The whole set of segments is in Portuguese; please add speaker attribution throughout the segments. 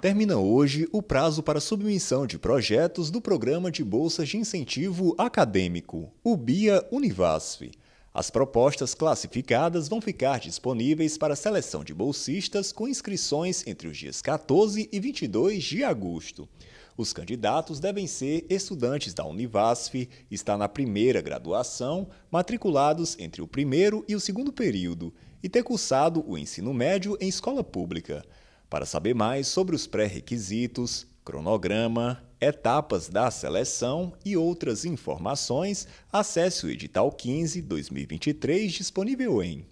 Speaker 1: Termina hoje o prazo para submissão de projetos do Programa de Bolsas de Incentivo Acadêmico, o BIA Univasf. As propostas classificadas vão ficar disponíveis para seleção de bolsistas com inscrições entre os dias 14 e 22 de agosto. Os candidatos devem ser estudantes da Univasf, estar na primeira graduação, matriculados entre o primeiro e o segundo período e ter cursado o ensino médio em escola pública. Para saber mais sobre os pré-requisitos, cronograma, etapas da seleção e outras informações, acesse o edital 15 2023 disponível em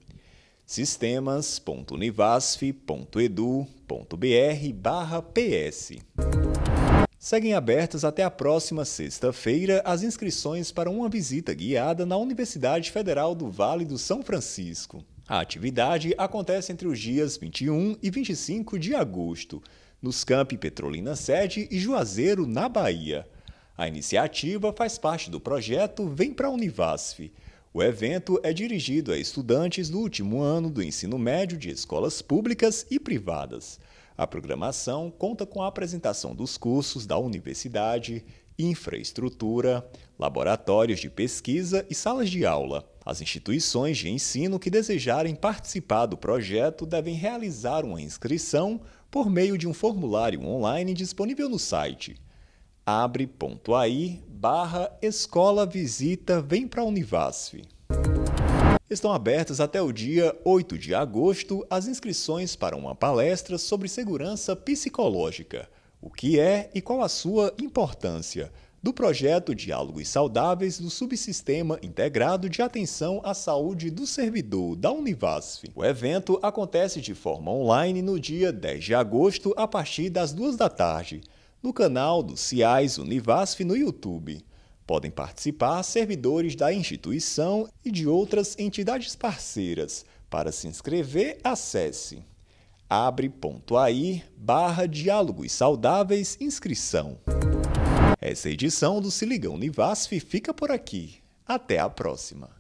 Speaker 1: sistemas.univasf.edu.br/ps. Seguem abertas até a próxima sexta-feira as inscrições para uma visita guiada na Universidade Federal do Vale do São Francisco. A atividade acontece entre os dias 21 e 25 de agosto, nos campi Petrolina 7 e Juazeiro, na Bahia. A iniciativa faz parte do projeto Vem para a Univasf. O evento é dirigido a estudantes do último ano do ensino médio de escolas públicas e privadas. A programação conta com a apresentação dos cursos da universidade, infraestrutura, laboratórios de pesquisa e salas de aula. As instituições de ensino que desejarem participar do projeto devem realizar uma inscrição por meio de um formulário online disponível no site abre.ai barra escola visita vem para Univasf. Estão abertas até o dia 8 de agosto as inscrições para uma palestra sobre segurança psicológica. O que é e qual a sua importância? Do projeto Diálogos Saudáveis do Subsistema Integrado de Atenção à Saúde do Servidor da Univasf. O evento acontece de forma online no dia 10 de agosto, a partir das 2 da tarde, no canal do CIAS Univasf no YouTube. Podem participar servidores da instituição e de outras entidades parceiras. Para se inscrever, acesse abre ponto aí, barra diálogos saudáveis, inscrição. Essa edição do Se Ligam fica por aqui. Até a próxima.